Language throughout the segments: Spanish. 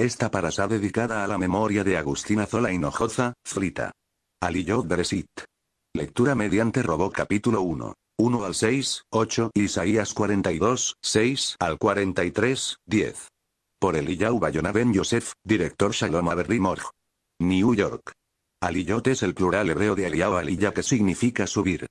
Esta parasá dedicada a la memoria de Agustina Zola Hinojoza, Frita. Aliyot Bresit. Lectura mediante Robo capítulo 1. 1 al 6, 8, Isaías 42, 6 al 43, 10. Por Eliyahu Bayona Yosef, director Shalom Aberrimorg. New York. Aliyot es el plural hebreo de Eliyahu Aliyah que significa subir.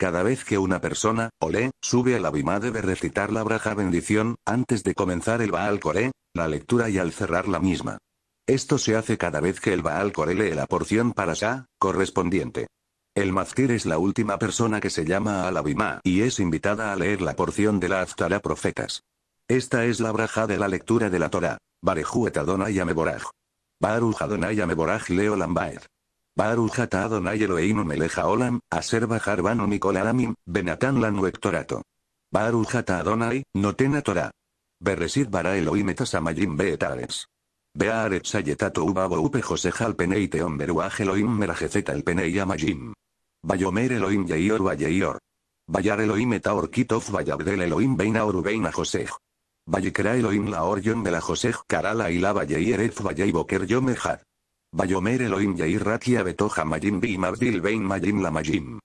Cada vez que una persona, o Olé, sube al Abimá debe recitar la braja bendición, antes de comenzar el Baal Coré, la lectura y al cerrar la misma. Esto se hace cada vez que el Baal Coré lee la porción para Shah, correspondiente. El Mazkir es la última persona que se llama al Bima y es invitada a leer la porción de la Aftara Profetas. Esta es la braja de la lectura de la Torah. barejueta Adonai Ameboraj. Baruj Leo Lambaer. Barujata Adonai Elohim meleja olam, aser bajar banu mikol aramim, benatan lanu ektorato. Adonai, Notena Torah. Beresit bara Elohim etasamayim beetares. Bearetz ayetato ubabo upe josejal peneite Elohim merajezeta el amayim. Bayomer Elohim yeior vayeior. Bayar Elohim eta orkitof vayabdel Elohim beina orubeina josej. Vayikra Elohim la de la josej karala y la vayeiboker yomejad. Bayomer Elohim Yair Rakia Betoja Majim Bim Abdil Bein Majim La Majim.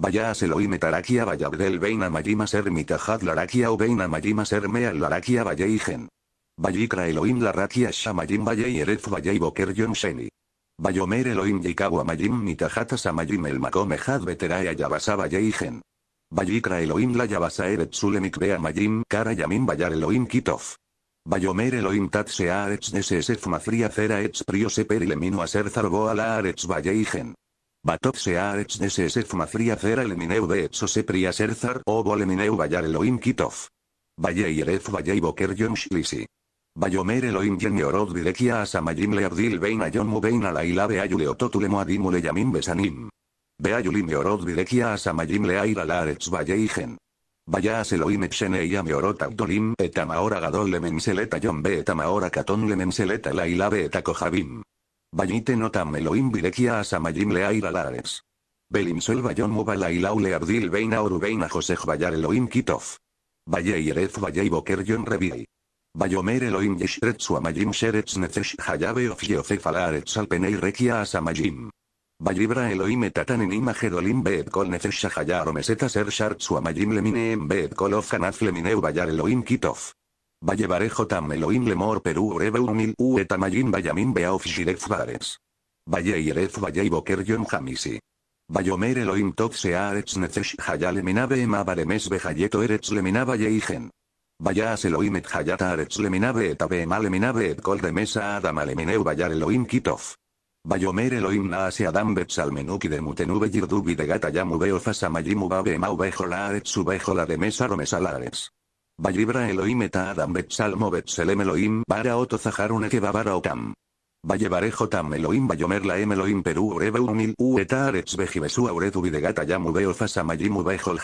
Vayas Elohim Etarakia Vayabdel Bein Amajim Aser Mitajad Larakia Ubein Majima Aser Meal Larakia Vayeigen. Vayikra Elohim Larakia Shamajim Vayei Eret Vayei Boker Yom Sheni. Bayomer Elohim Yikawa Majim Mitajatas jim El Makom Ejad Beteraya Yabasa Vayeigen. Vayikra Elohim La Yabasa Eret Bea Majim Kara Yamin Bayar Elohim Kitov. Bayomer Elohim se Aretz Nesesef Mafria Cera Etz Prioseper Ilemino Aser Zargo La Aretz Valleigen. se Aretz Nesesef Mafria Cera mineu de sepri Serzar Obo Elemineu Bayar Elohim Kitov. Valleyeref Valley Boker Yom Shlisi. Bayomer Elohim Yeniorod Bilekia Asamayim Leabdil Bein Ayon Mubein Alaila Beayule Ototule adimule yamin Besanim. Beayulim Yorod a Asamayim ala Laretz Valleigen a Elohim Etxeneia meorot autolim eta gadole gadol lemenzeleta jonbe eta etamaora katon la lailabe eta kojabim. Vayite notam Elohim birekia asamayim leaira Belim Sol bayon muba lailau Abdil beina orubeina josef bayar Elohim kitof. Valle yeref y boker yon revi. Vayomer Elohim amayim sherets necesh hayabe of yeofefalaretz alpenei rekia asamayim. Vayibra Elohim etatan en gedolim beed kol nefesh shahayar mesetas er shart lemine of lemineu bayar Elohim kitof. Vallevarejo tam Elohim lemor peru urebe unil u etamayim bayamin beauf jiref vares. Valle yeref valle y boker yon hamisi. Vayomer Elohim tov arets nefesh hayal eminabe baremes behayeto eretz leminaba yeigen. Bayas Elohim et aretz leminabe etabe Maleminabe leminabe et de mesa adam alemineu bayar Elohim kitof. Bayomer Elohim Naase Adam Betsalmenuki de Mutenube Yirdubi de Gata Yamubeo Fasamayimu Babe Subejola de Mesa Romesalares. Vallibra Elohim eta Adam Betsalmo Betselem Elohim Bara Oto Zaharune que Babara Otam. PERU tam Elohim Bayomer la em Elohim Perú Ureba Bejibesu Auredubi de Gata Yamubeo Fasamayimu Bejol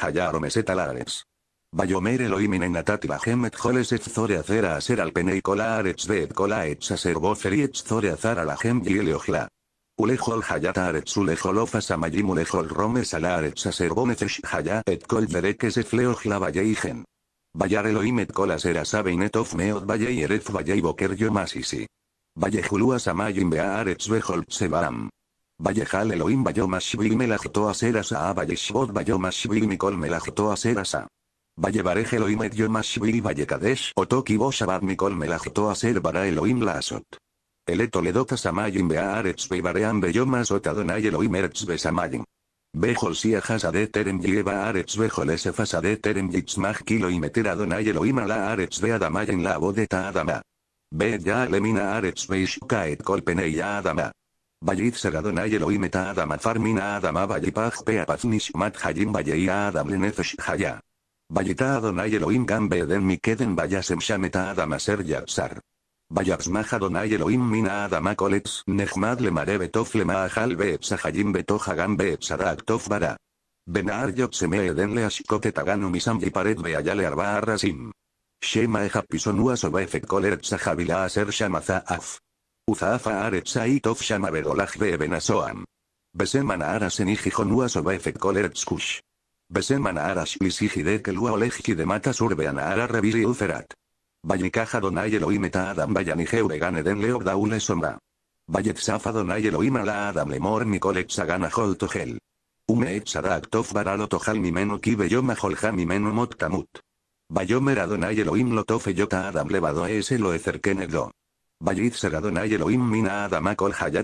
Bayomer en Nenatat Bahemet Joles Zore Acera Aser Alpenei Kola Aretz Bet Kola Etz Aser Boferi Etz Zore Azar Alahem Gileojla. Ulejol Hayata Aretz Ulejol Ofas Amayim Ulejol Rome Sala Aretz Aser Bonefesh Haya Et Kol Derekes Efleojla Valleigen. Bayar Elohim Et Sera Aser Asabeinet Of Meot Vallei Erez Yomasisi. Vallejulua Samayim Bea Aretz Bejol Sebaram. Vallejal Elohim Bayomashvil Serasa A Valleshvot Bayomashvil Mikol a Serasa. Vallevarej Elohim et Yomashvili o Otoki Boshabat Mikol Melajto Aser Bara Elohim Laasot. Eleto Ledota Samayin Beaaretz Bebarean Beyomasot Adonai Elohim Eretz Besamayin. Bejol si de terem lleva bejol ese kilo y meter adonai elohim la aretz de adamay en la bodeta adama. Ve ya lemina aretz et kolpenei ya adama. Vallid ser adonai elohim adama farmina adama vallipaj pe nishmat hayim adam lenefesh haya. Vayita Adonai Elohim Gambe mi Mikeden Vayasem Shameta Adamaser Yatsar. Vayasmaja Adonai Elohim Mina adamakolets Kolets Nehmad Lemare Betof Lemahal Beetzahayim Betoja Gambe Etzarak Tof Bara. Benar Yotseme Eden Leashkote Taganu Misam Yiparet Beayale Arba Arrasim. Shema Eja Pisonua Sobaefek a ser Aser Shamaza Af. Uzaafa Aretza Itof Shama Besemana Arasen Ijijonua Sobaefek Besem Anahara Shlisihidek el de Mata Surbe Anahara Reviri Uferat. Vallikaja Donay imeta Adam Vallanijeu den Leor Daule somba. Vallet Safa Adam Lemor Mikolek Sagana Hol Tohel. Ume etzara Tof Baralo mi Mimeno Kibe jol Holja Mimeno Mot Tamut. lo Elohim yo Yota Adam Levado Es Eloecerkenegdo será Adonai Elohim mina Adam kol a de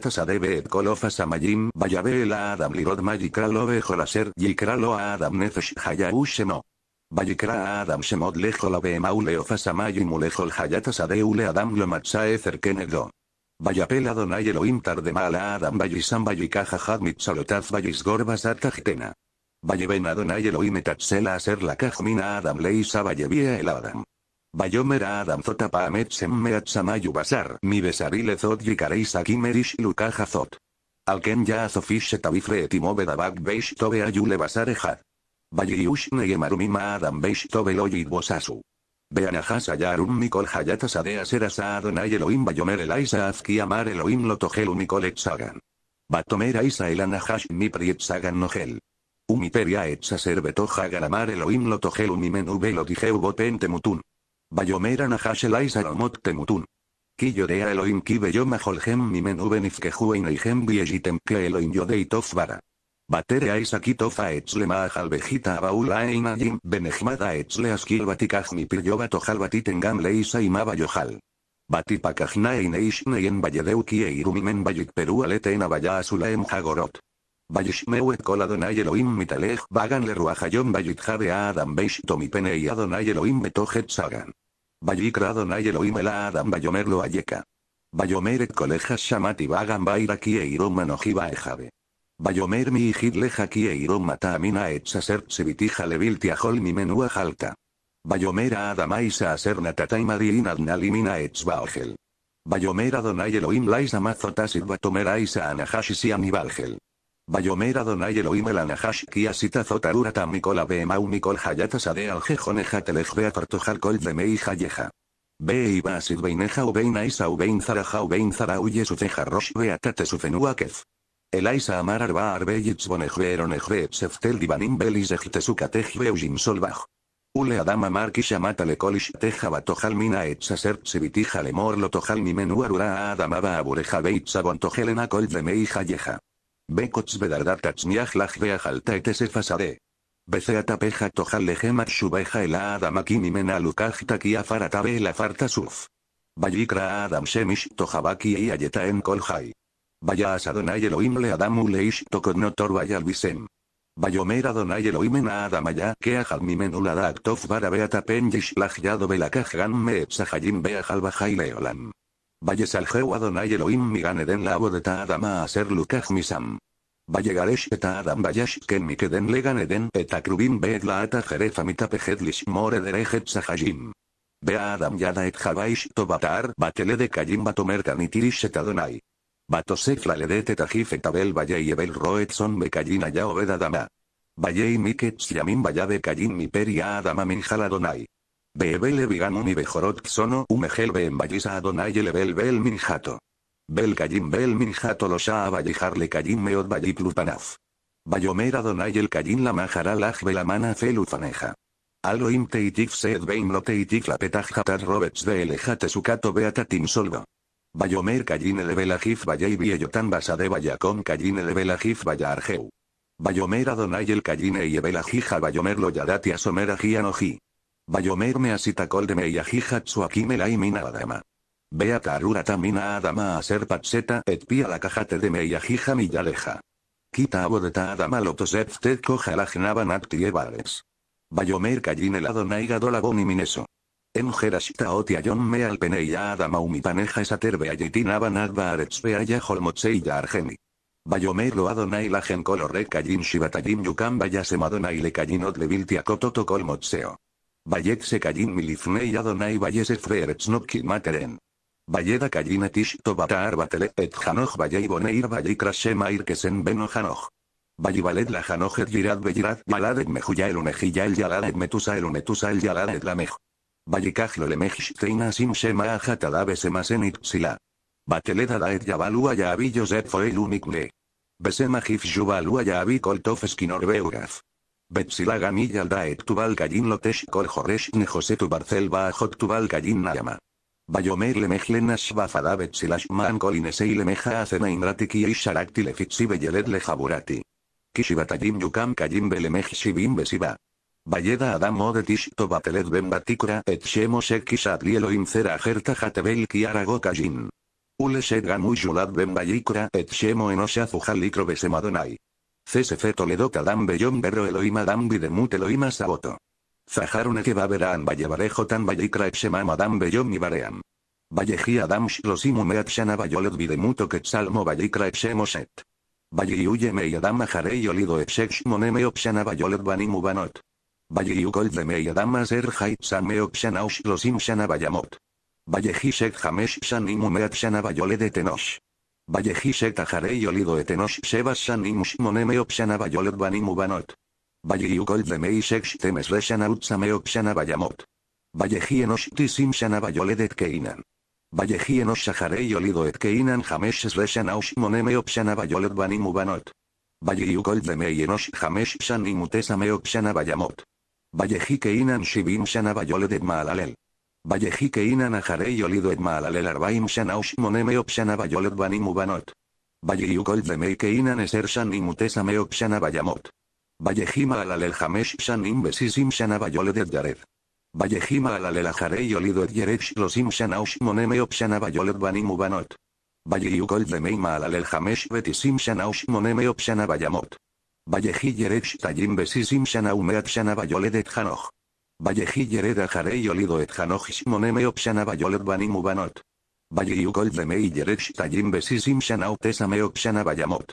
et kol of asamayim el Adam lirod mayikalo bechol aser yikralo Adam nefesh hayahu shemo. Vayikra Adam shemod lejol a ulechol hayat Adam lo matzae cerkenedo. Adonai Elohim tardemal Adam Bayika vayikajajad mitzalotaz vayisgor basat tajtena. Vayeven Adonai Elohim a aser la Adam leisa vayevia el Adam. Bayomera Adam Zota Apahamet Semmeat Basar Mi Besarile Zot Yikareis Akimerish Lukaja Zot. Alken ya Azofish Tavifre Etimove Beish Tobe Ayule Basar Ejad. Bayiush Neyemarumima Adam Beish Tobe Loyid Bosasu. Mikol Hayatas Adeas sa Adonai Elohim Bayomer Elaisa Azki Amar Elohim Lotogelu Mikol Etzagan. Batomera Isa Elanahash priet sagan Nogel. Umiteria Etzaser Betoja Galamar Elohim Lotogelu Velo Mutun. Bayomera Nahashelai Saramot Temutun. Kiyodea Elohim Kibe Yoma Holgem Mimen Ubenif Kehuen Eihem Elohim Yodei Vara. Batere Aisakitofa Etzlema Bejita Abaula Einayim Benejmada Etzle Askil Batikajmi Piryoba Tojalbatitengam Leisa Imaba Yohal. Batipakajna Eineishneyen Valledeuki Eirumimen Bayik peru Aleten Abaya Asulaem Hagorot. Bayishmeuet kol Adonai Elohim mitalej bagan le ruajayom bayitjade a Adam beish tomipene y Adonai Elohim betohet Vayikra Adonai Elohim Adam Bayomer lo ayeka. Bayomer et colejas shamati ibagan baira kieirom manojiba ejabe Bayomer mi hijid leja kieirom matamina et saser sevitija levil tiajol mi menua jalta. Bayomer a Adamai saaser natataima diin adnalimina et baogel. Bayomer Adonai Elohim lais amazotas Bayomer don Elohim Elanahash Kiasita Zotarura Tamikola Bema Unikol Hayata Sade Al Jejone col de meijayeja. Hayeja. Be Ibasid Beineja Ubeina Isa Ubein Zaraja Zara Uye Suceja Rosh Tate El Aisa Amar Arba Arbe Divanim Belis Ejte Sukatej Beujim Solbaj. Ule Adama Markisha Kolish Teja Batojal Mina Lemor Lotojal aura Arura Adamaba Abureja Beitza Bontojelena de Hayeja. Bekots bedardatats niajlaj beajaltaetes efasade. Beceata peja tojal lejemat shubeja el adamakini menalukajta kia faratabe el farta suf. Bayikra adam shemish tojabaki ayeta en kolhai. Vaya asadonai Elohim le adamu leish tokonotor vayal bisem. Vayomer Adonai Elohim Adamaya que ajal mi menulada actof vara beata pen yishlaj me leolan. Valles al Jehu Adonai Elohim Migan Eden la bodeta adama a ser Lukaj Misam. Vaye Garesh Adam Vayash Ken Legan Eden et krubin Beed la Ata Jerefa Mitapehedlish More Derejet Sahajim. Bea Adam Yada et to Tobatar Batele de Kayim Batomer Kanitirish et Adonai. Batosef la Ledet et Ajif et Abel y Ebel Roet son Bekayin Obed Adama. Vaye y Miketz Yamin Vaya de Kayim Miperi Adama Minjal Adonai. Beebel evigamu y bejorot sono Umehelbe en baliza adonai el bel minjato. Bel kayim bel minjato lo sha avalijarle kayim meot Lutanaf. Bayomer adonai el kayim la majaralaj belamana felufaneja. Aloim teitif sed beim lo teitif la petajatar roberts de elejate sucato beatatim solgo, Bayomer kayim el de y Bielotan basade bayacom kayim el belajif Bayomer adonai el kayim e, y ajija bayomer lo yadati asomer ajianoji. Bayomerme me yajihatsu y mina adama. Vea karurata Tamina adama a ser patseta et pia la cajate de mi yaleja. Quita abodeta adama lotosefte actie nakti evares. Bayomer do naigado laboni mineso. En otia Otiayon me a adama umipaneja esaterbe ayetinaba nagba y ya argeni. Bayomer lo adonai la colore re shibatayin shibatayim yukam Yasemadona y le kallin odleviltia kototo se Bayekse Kajin y Adonai Bayese Freertznoki Materen. Bayeda Kajin Etishto Batar batelet Et Hanoj Bayei Boneir Bayei Krashem Air Kesen Beno Hanoj. Bayibalet la Hanoj Et Girad Begirat Yaladet Mejuya el Unejilla el Yaladet Metusa el Unetusa el Yaladet Lamej. Bayikajlo le teina Sim Shema sila. Semasen Itzila. Batele Dadaet Yabalua yosef Et Foel Unikne. Besema Hifjubalua ya Yahabi Koltov eskinor Betsila y Yaldaet Tubal Gallin Lotesh Korjoresh José Tubarcel Bajot Tubal Gallin Nayama. Bayomer mejlenas Bafada Betsilash Man Colinesei Lemeja Acena y Sharakti Lefitsi le jaburati. Kishibatayim Yukam Kayim Belemej Shibim Besiba. Bayeda Adam Odetish Tobatelet Ben Batikura et Shemo Incera Gerta Jatebel arago Kajin. Ule Shedgan Bayikura et Shemo Enosha Besemadonai. CSF Toledo Kadam Bellón Berro Elohim Adam Bidemut Elohim Saboto. Zaharune que Baberaan Vallevarejo Tan Vallecra Shemam Adam Bellón y Baream. Valleji Adam shanaba Shana vide Bidemuto Quetzalmo Vallecra Exemoset. Valliuyeme Mei Adam Jarey Olido Exex Moneme Opshana Bayolet Banimu Banot. de Aser Shana Bayamot. Valleji Shek Hamesh Meat Shana Bayole de Tenosh. Valleji tajarei olido etenos sebas san imush moneme opshana bayolot banimu banot. Vallejiukol temes utsame bayamot. Valleji enosh tisim shana et keinan. Valleji enosh olido et keinan jamesh reshan aush moneme opshana banimu banot. Vallejiukol jamesh san bayamot. Valleji keinan shivim shana maalalel que inan y olido et maalale larvaim shanaush moneme opshana bayolet banim ubanot. Valleyukol demeike inan eser shanim utesame opshana bayamot. Vallejima alalel jamesh shanim besisim shana bayolet et yared. Vallejima alalel y olido et yeresh losim shanaush moneme opshana bayolet banim ubanot. Valleyukol demeima alalel betisim shanaush moneme opshana bayamot. Valleji yeresh talim besisim shana umeat shana et hanoch. Vallejillereda jarei olidoet janojishmoneme Ubanot. banimu banot. de yeresh Shtajim besisim shanautesame Bayamot.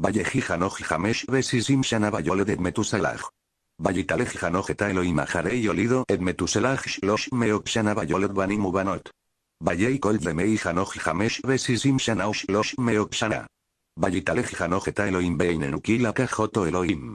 Valleji janoj jamesh besisim shanabayolet et metusalaj. Vallitalej janojeta eloima y olido et metusalaj shlosh me mubanot. banimu banot. Valley Mei janoj jamesh besisim shlosh me opshana. Vallitalej janojeta eloim beinenukila kajoto elohim.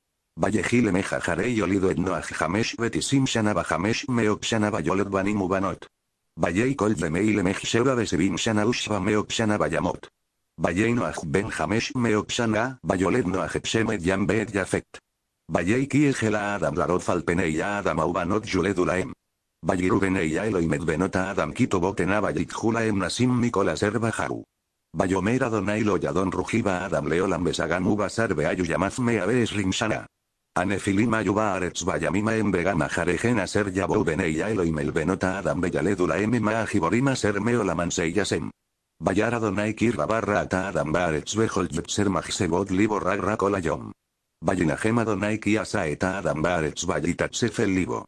Vallejileme meja jarei olido etno betisim shanaba jamesh meok ubanot. Vallei kol de meile de shana ushba meok shanaba yamot. Vallei noaj ben jamesh meok shana, noaj yafet. Vallei adam larot falpenei adam ubanot yuledulaem. a eloimet benota adam kito botenaba julaem nasim mikolas erba jaru. donailo yadon rugiba adam leolam besagan ubasar beayu mea abes rimsana. Anefilima yuba arets bayamima en em vegana jarejena ser yabou beneya eloim el benota adam beyaledula em ajiborima ser meola manseyasem. Bayar adonai kirba ata adam baretz behol ser majsebot libo ragra kolayom. Bayinajem adonai kiasa eta adam baretz vayita el libo.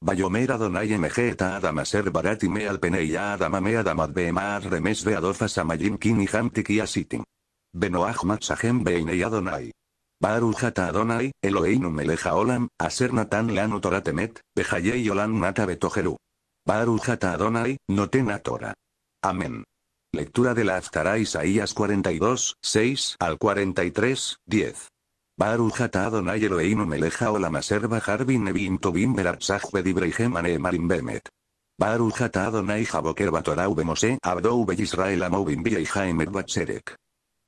Bayomer donai mg em adam aser barati me al peneya adam me adam remes kini hamti kiasitim. Benoaj matsahem beinei adonai. Barujata Adonai, Eloheinu Meleja Olam, Aser Natan Lanu Toratemet, Temet, Olam Nata Betojeru. Barujata Adonai, Notena Torah. Amén. Lectura de la Aftara Isaías 42, 6 al 43, 10. Barujata Adonai Eloheinu Meleja Olam Aser Bajar Nevin bimberat Tobin Beratzah Bedibreihem Bemet. Barujata Adonai Jaboker Batorau Bemose Abdou Israel Amovin Bia y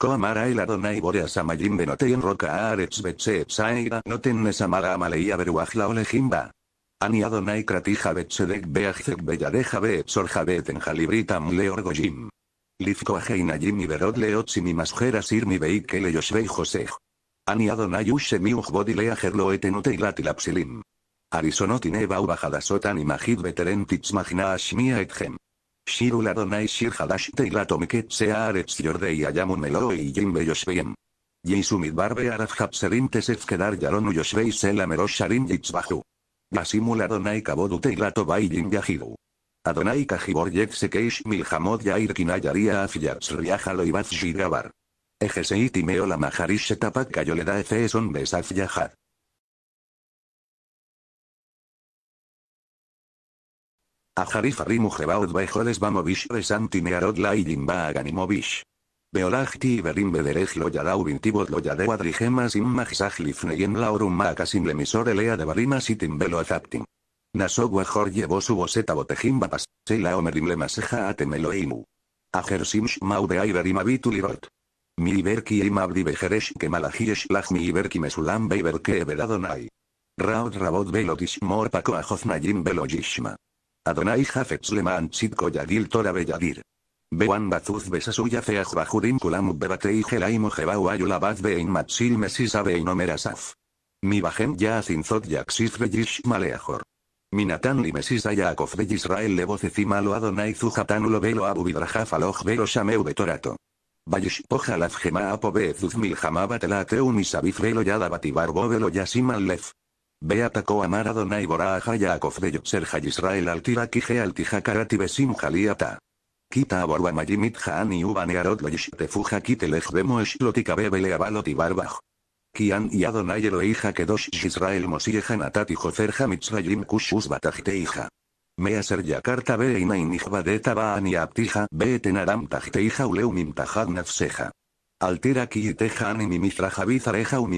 Koamara el Adonai Boreas y en Roca Aarets Betseepsaira Noten Nesamara Amaleia Beruajla Olejimba. Ani Adonai Kratija Betsedek Beajzek Belladeja Beetsorja Beten orgojim. Leorgojim. Lizcoajeinayim y Berod Leotzim y Masjera Sirmi Beikele Yoshvei Josej. Ani Adonai Ushemi Ujbodilea Gerloetenute Ilatilapsilim. Arisonoti Bau Bajadasotan y Majid Beteren Titzmagina Ashmia Shirul Adonai Shir Hadash sea aretz Yordei Ayamun y Yim Beyoshveim. Yisumid Barbe Araf Hapserim Tesef Kedar Yaron Uyoshvei Selamerosh Sharim Yitzbahu. Yasimul Adonai Kabodu Teilato Bailin Yahidu. Adonai Kajibor Yeksekeish Milhamod Yair Kinayaria Afilyats Riajalo Ibaz Jigabar. Ejeseit y La Maharish Etapak Kayoleda Efeson Besaf Yahar. Ajarifarimu rimu Ujebaud Bejoles Bamovish Resanti Nearodla y Jimba aganimobish. Beolajti y Berim Bederej lo Yadau loyade lo Yadeu im Laurum Maakasim Lemisor Elea de Barimas y belo Azaptim. llevó su boseta botejim bapas, la omerim le maseja atemeloimu. Ajersim Maude de Mi iberki im abdi bejeresh que malajiesh mi iberki mesulam beiber Raud rabot paco ajozna belo velojishma. Adonai Jafetz Leman Yadil Tora Belladir. Bewan Bazuz Besasuya Feaj bajurin Kulam Bebatei Gelaimo Jebau Ayulabaz Bein Matsil Mesisa Omerasaf. Mi Bajem Ya Zinzot Yaxif Bejish Maleajor. Minatan li mesisa Yaakov de le Adonai zujatanulo lo velo abu bidrajaf aloj velo shameu betorato. Bayish pojalaf gema apo mil misabif velo yada yasimal lef. Ve atacó a Mara Boraha a de Yotzerja Israel Altira Kije Altija Karati Besim Jaliata. Kita Borba Majimit Haani uba Yarot te Fuja Kitelej de Eshlotika Bebele y Barbaj. Kian y Adonai Elohija Kedosh Israel Mosieja Natati Joser Hamitzrayim Kushus Batachteiha. Measer Yakarta Beina Inijbadeta Baani Aptija ve e Adam e Uleumim Tajad Nafseja. Altira mi Animimitra Javizareja u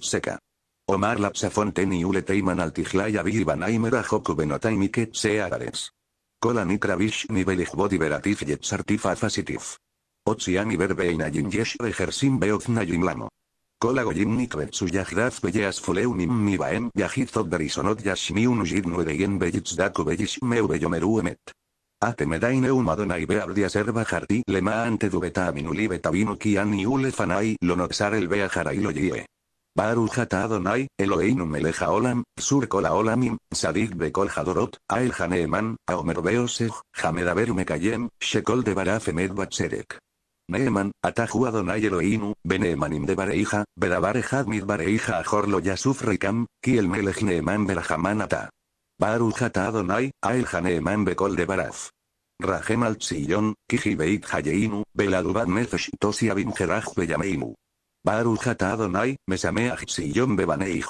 Seca. Omar Lapsafonte ni Ule Teiman banaimera joku a Jokubenotaimike Seagares. Cola y Kravish ni Belichbodi Veratif Yetsartifa Fasitif. Otsiani jinjesh Yesh beozna jim Lamo. Kola Goyim Nikvetsu Yahdaz Beyas Fuleunim baem yajizot Berisonot Yashmiun Ujidnu Beyitz Beyish Meu Emet. Jarti Lema Ante Dubeta Aminuli Fanai Lonoxar el yie. Baruch Adonai, eloinu Meleja Olam, Sur Olamim, Sadik Bekol Hadorot, Ael Haneeman, Aomer Beoseg, Hamedaber Mekayem, Shekol de Barafemed Batserek. Neeman, Atahu Adonai Eloinu, Beneemanim de Bareija, Bedabare Hadmid Bareija Ajorlo Yasuf reikam, Kiel Melech Neeman Ata. Baruch Adonai, Ael Haneeman Bekol de Baraf. Rahem Kiji Beit Hayeinu, Beladubad Nefesh Baru Adonai, mesameach sillon Bebaneij.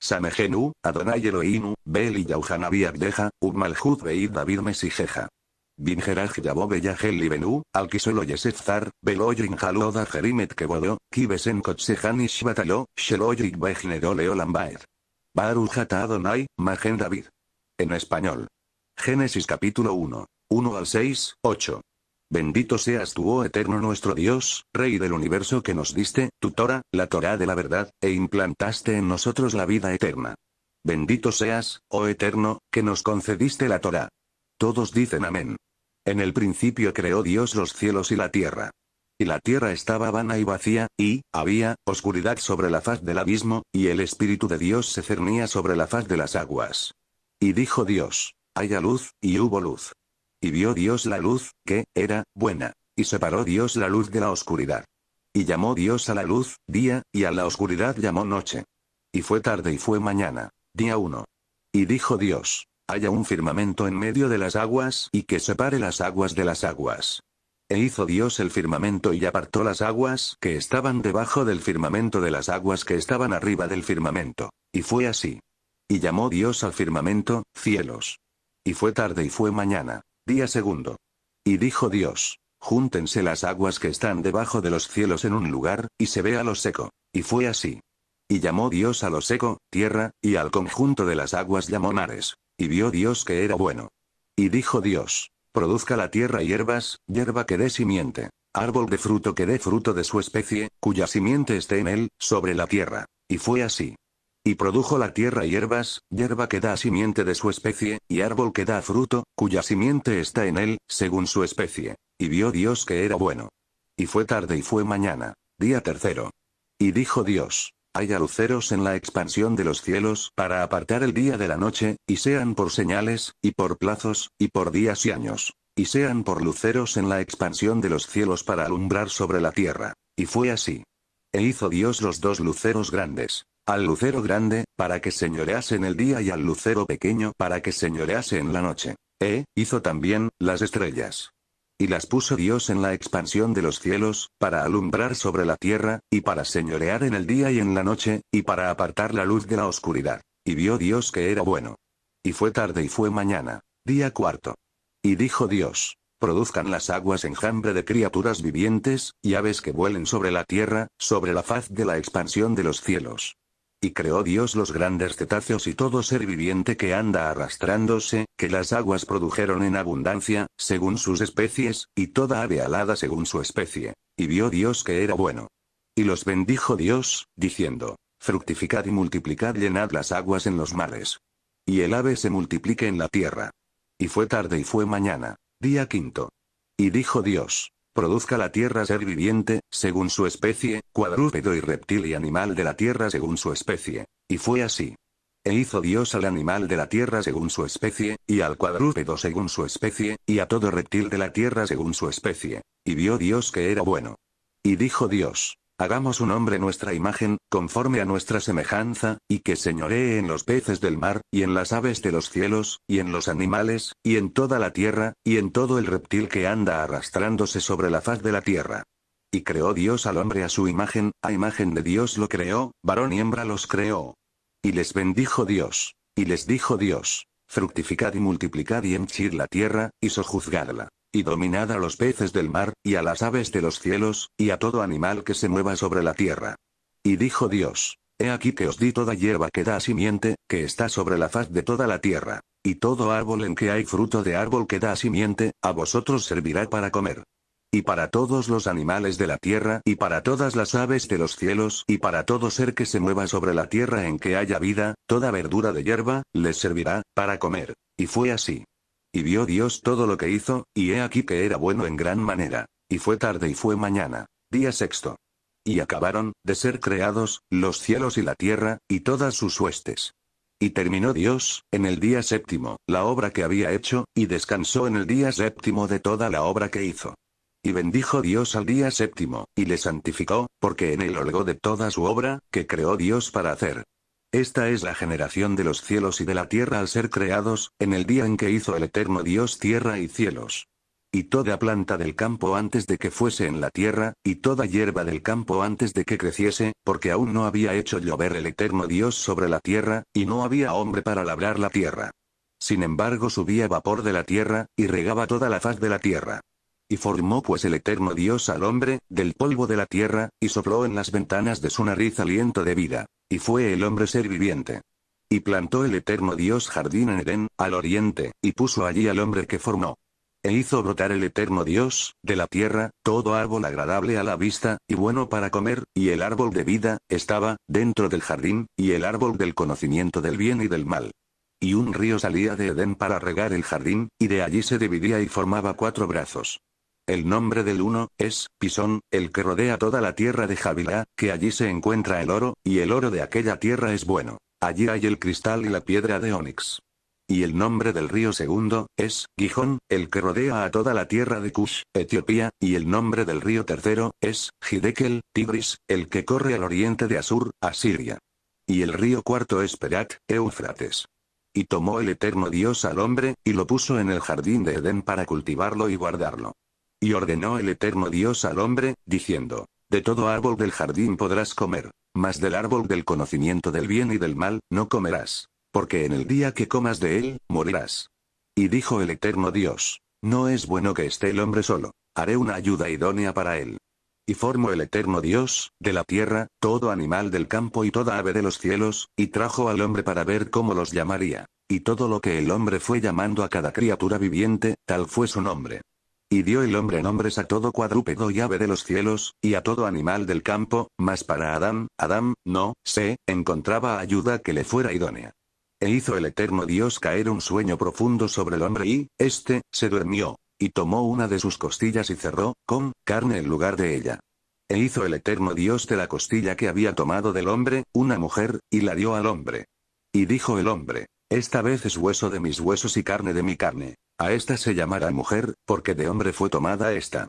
Samejenu, Adonai Eloinu, Bel y Yauhanabi Abdeja, Ubmalhud Beid David Mesijeja. Binjeraj Yabobe Yahel Ibenu, Alquisolo Yesef Zar, beloyrin haloda Jerimet Kebodo, Kibesen Kotsehan y Sheloyik Sheloyo Leolambaed. Baruch Adonai, Magen David. En español. Génesis capítulo 1. 1 al 6, 8. Bendito seas tú, oh eterno nuestro Dios, Rey del universo que nos diste, tu Torah, la Torah de la verdad, e implantaste en nosotros la vida eterna. Bendito seas, oh eterno, que nos concediste la Torah. Todos dicen amén. En el principio creó Dios los cielos y la tierra. Y la tierra estaba vana y vacía, y, había, oscuridad sobre la faz del abismo, y el Espíritu de Dios se cernía sobre la faz de las aguas. Y dijo Dios, haya luz, y hubo luz. Y vio Dios la luz, que era buena. Y separó Dios la luz de la oscuridad. Y llamó Dios a la luz, día, y a la oscuridad llamó noche. Y fue tarde y fue mañana, día 1. Y dijo Dios, haya un firmamento en medio de las aguas y que separe las aguas de las aguas. E hizo Dios el firmamento y apartó las aguas que estaban debajo del firmamento de las aguas que estaban arriba del firmamento. Y fue así. Y llamó Dios al firmamento, cielos. Y fue tarde y fue mañana. Día segundo. Y dijo Dios, júntense las aguas que están debajo de los cielos en un lugar, y se vea lo seco. Y fue así. Y llamó Dios a lo seco, tierra, y al conjunto de las aguas llamó mares. Y vio Dios que era bueno. Y dijo Dios, produzca la tierra hierbas, hierba que dé simiente, árbol de fruto que dé fruto de su especie, cuya simiente esté en él, sobre la tierra. Y fue así. Y produjo la tierra hierbas, hierba que da simiente de su especie, y árbol que da fruto, cuya simiente está en él, según su especie. Y vio Dios que era bueno. Y fue tarde y fue mañana, día tercero. Y dijo Dios, haya luceros en la expansión de los cielos para apartar el día de la noche, y sean por señales, y por plazos, y por días y años. Y sean por luceros en la expansión de los cielos para alumbrar sobre la tierra. Y fue así. E hizo Dios los dos luceros grandes, al lucero grande, para que señorease en el día y al lucero pequeño para que señorease en la noche. E, hizo también, las estrellas. Y las puso Dios en la expansión de los cielos, para alumbrar sobre la tierra, y para señorear en el día y en la noche, y para apartar la luz de la oscuridad. Y vio Dios que era bueno. Y fue tarde y fue mañana, día cuarto. Y dijo Dios, produzcan las aguas enjambre de criaturas vivientes, y aves que vuelen sobre la tierra, sobre la faz de la expansión de los cielos. Y creó Dios los grandes cetáceos y todo ser viviente que anda arrastrándose, que las aguas produjeron en abundancia, según sus especies, y toda ave alada según su especie. Y vio Dios que era bueno. Y los bendijo Dios, diciendo, Fructificad y multiplicad llenad las aguas en los mares. Y el ave se multiplique en la tierra. Y fue tarde y fue mañana, día quinto. Y dijo Dios, Produzca la tierra ser viviente, según su especie, cuadrúpedo y reptil y animal de la tierra según su especie. Y fue así. E hizo Dios al animal de la tierra según su especie, y al cuadrúpedo según su especie, y a todo reptil de la tierra según su especie. Y vio Dios que era bueno. Y dijo Dios, Hagamos un hombre nuestra imagen, conforme a nuestra semejanza, y que señoree en los peces del mar, y en las aves de los cielos, y en los animales, y en toda la tierra, y en todo el reptil que anda arrastrándose sobre la faz de la tierra. Y creó Dios al hombre a su imagen, a imagen de Dios lo creó, varón y hembra los creó. Y les bendijo Dios. Y les dijo Dios, fructificad y multiplicad y henchid la tierra, y sojuzgadla y dominad a los peces del mar, y a las aves de los cielos, y a todo animal que se mueva sobre la tierra. Y dijo Dios, He aquí que os di toda hierba que da simiente, que está sobre la faz de toda la tierra, y todo árbol en que hay fruto de árbol que da simiente, a vosotros servirá para comer. Y para todos los animales de la tierra, y para todas las aves de los cielos, y para todo ser que se mueva sobre la tierra en que haya vida, toda verdura de hierba, les servirá, para comer. Y fue así. Y vio Dios todo lo que hizo, y he aquí que era bueno en gran manera. Y fue tarde y fue mañana, día sexto. Y acabaron, de ser creados, los cielos y la tierra, y todas sus huestes. Y terminó Dios, en el día séptimo, la obra que había hecho, y descansó en el día séptimo de toda la obra que hizo. Y bendijo Dios al día séptimo, y le santificó, porque en él holgó de toda su obra, que creó Dios para hacer. Esta es la generación de los cielos y de la tierra al ser creados, en el día en que hizo el eterno Dios tierra y cielos. Y toda planta del campo antes de que fuese en la tierra, y toda hierba del campo antes de que creciese, porque aún no había hecho llover el eterno Dios sobre la tierra, y no había hombre para labrar la tierra. Sin embargo subía vapor de la tierra, y regaba toda la faz de la tierra. Y formó pues el eterno Dios al hombre, del polvo de la tierra, y sopló en las ventanas de su nariz aliento de vida y fue el hombre ser viviente. Y plantó el eterno Dios jardín en Edén, al oriente, y puso allí al hombre que formó. E hizo brotar el eterno Dios, de la tierra, todo árbol agradable a la vista, y bueno para comer, y el árbol de vida, estaba, dentro del jardín, y el árbol del conocimiento del bien y del mal. Y un río salía de Edén para regar el jardín, y de allí se dividía y formaba cuatro brazos. El nombre del uno, es, Pisón, el que rodea toda la tierra de Javilá, que allí se encuentra el oro, y el oro de aquella tierra es bueno. Allí hay el cristal y la piedra de onix. Y el nombre del río segundo, es, Gijón, el que rodea a toda la tierra de Cush, Etiopía, y el nombre del río tercero, es, Hidekel, Tigris, el que corre al oriente de Asur, Asiria. Y el río cuarto es Perat, Eufrates. Y tomó el eterno Dios al hombre, y lo puso en el jardín de Edén para cultivarlo y guardarlo. Y ordenó el eterno Dios al hombre, diciendo, De todo árbol del jardín podrás comer, mas del árbol del conocimiento del bien y del mal, no comerás, porque en el día que comas de él, morirás. Y dijo el eterno Dios, No es bueno que esté el hombre solo, haré una ayuda idónea para él. Y formó el eterno Dios, de la tierra, todo animal del campo y toda ave de los cielos, y trajo al hombre para ver cómo los llamaría. Y todo lo que el hombre fue llamando a cada criatura viviente, tal fue su nombre. Y dio el hombre nombres a todo cuadrúpedo y ave de los cielos, y a todo animal del campo, mas para Adán, Adán, no, se, encontraba ayuda que le fuera idónea. E hizo el eterno Dios caer un sueño profundo sobre el hombre y, éste, se durmió, y tomó una de sus costillas y cerró, con, carne en lugar de ella. E hizo el eterno Dios de la costilla que había tomado del hombre, una mujer, y la dio al hombre. Y dijo el hombre, esta vez es hueso de mis huesos y carne de mi carne. A esta se llamará mujer, porque de hombre fue tomada esta.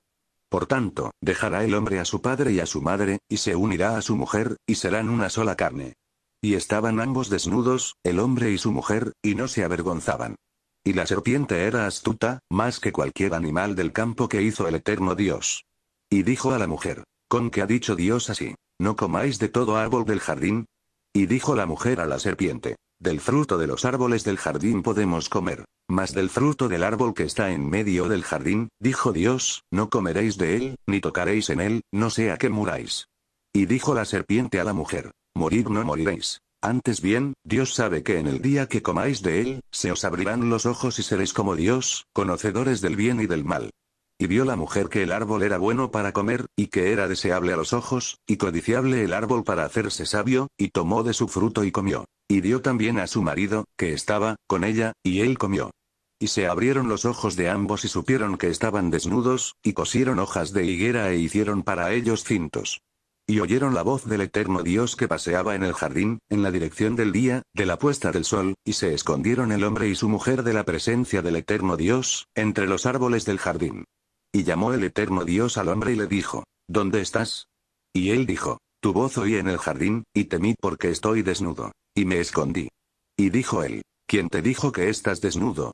Por tanto, dejará el hombre a su padre y a su madre, y se unirá a su mujer, y serán una sola carne. Y estaban ambos desnudos, el hombre y su mujer, y no se avergonzaban. Y la serpiente era astuta, más que cualquier animal del campo que hizo el eterno Dios. Y dijo a la mujer, ¿con qué ha dicho Dios así? ¿No comáis de todo árbol del jardín? Y dijo la mujer a la serpiente, del fruto de los árboles del jardín podemos comer, mas del fruto del árbol que está en medio del jardín, dijo Dios, no comeréis de él, ni tocaréis en él, no sea que muráis. Y dijo la serpiente a la mujer, morir no moriréis. Antes bien, Dios sabe que en el día que comáis de él, se os abrirán los ojos y seréis como Dios, conocedores del bien y del mal. Y vio la mujer que el árbol era bueno para comer, y que era deseable a los ojos, y codiciable el árbol para hacerse sabio, y tomó de su fruto y comió. Y dio también a su marido, que estaba, con ella, y él comió. Y se abrieron los ojos de ambos y supieron que estaban desnudos, y cosieron hojas de higuera e hicieron para ellos cintos. Y oyeron la voz del eterno Dios que paseaba en el jardín, en la dirección del día, de la puesta del sol, y se escondieron el hombre y su mujer de la presencia del eterno Dios, entre los árboles del jardín. Y llamó el eterno Dios al hombre y le dijo, ¿Dónde estás? Y él dijo, Tu voz oí en el jardín, y temí porque estoy desnudo, y me escondí. Y dijo él, ¿quién te dijo que estás desnudo?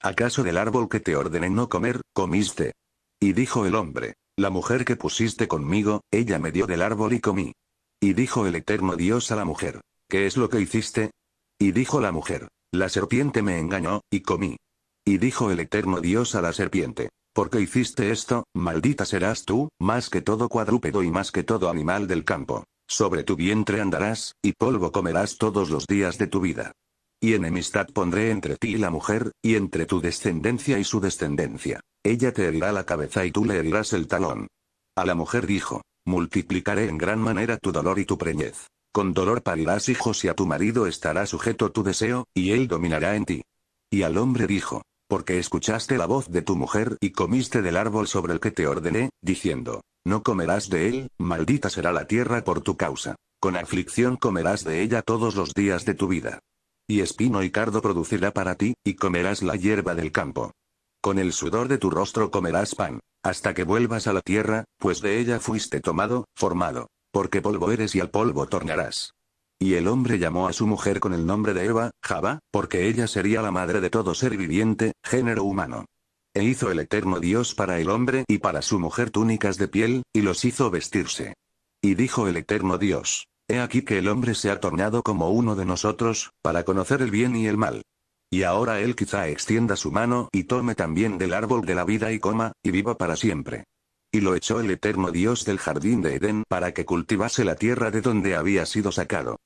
¿Acaso del árbol que te ordené no comer, comiste? Y dijo el hombre, La mujer que pusiste conmigo, ella me dio del árbol y comí. Y dijo el eterno Dios a la mujer, ¿qué es lo que hiciste? Y dijo la mujer, La serpiente me engañó, y comí. Y dijo el eterno Dios a la serpiente, ¿Por hiciste esto, maldita serás tú, más que todo cuadrúpedo y más que todo animal del campo? Sobre tu vientre andarás, y polvo comerás todos los días de tu vida. Y enemistad pondré entre ti y la mujer, y entre tu descendencia y su descendencia. Ella te herirá la cabeza y tú le herirás el talón. A la mujer dijo, multiplicaré en gran manera tu dolor y tu preñez. Con dolor parirás hijos y a tu marido estará sujeto tu deseo, y él dominará en ti. Y al hombre dijo, porque escuchaste la voz de tu mujer y comiste del árbol sobre el que te ordené, diciendo, no comerás de él, maldita será la tierra por tu causa. Con aflicción comerás de ella todos los días de tu vida. Y espino y cardo producirá para ti, y comerás la hierba del campo. Con el sudor de tu rostro comerás pan, hasta que vuelvas a la tierra, pues de ella fuiste tomado, formado, porque polvo eres y al polvo tornarás. Y el hombre llamó a su mujer con el nombre de Eva, Java, porque ella sería la madre de todo ser viviente, género humano. E hizo el eterno Dios para el hombre y para su mujer túnicas de piel, y los hizo vestirse. Y dijo el eterno Dios, He aquí que el hombre se ha tornado como uno de nosotros, para conocer el bien y el mal. Y ahora él quizá extienda su mano y tome también del árbol de la vida y coma, y viva para siempre. Y lo echó el eterno Dios del jardín de Edén para que cultivase la tierra de donde había sido sacado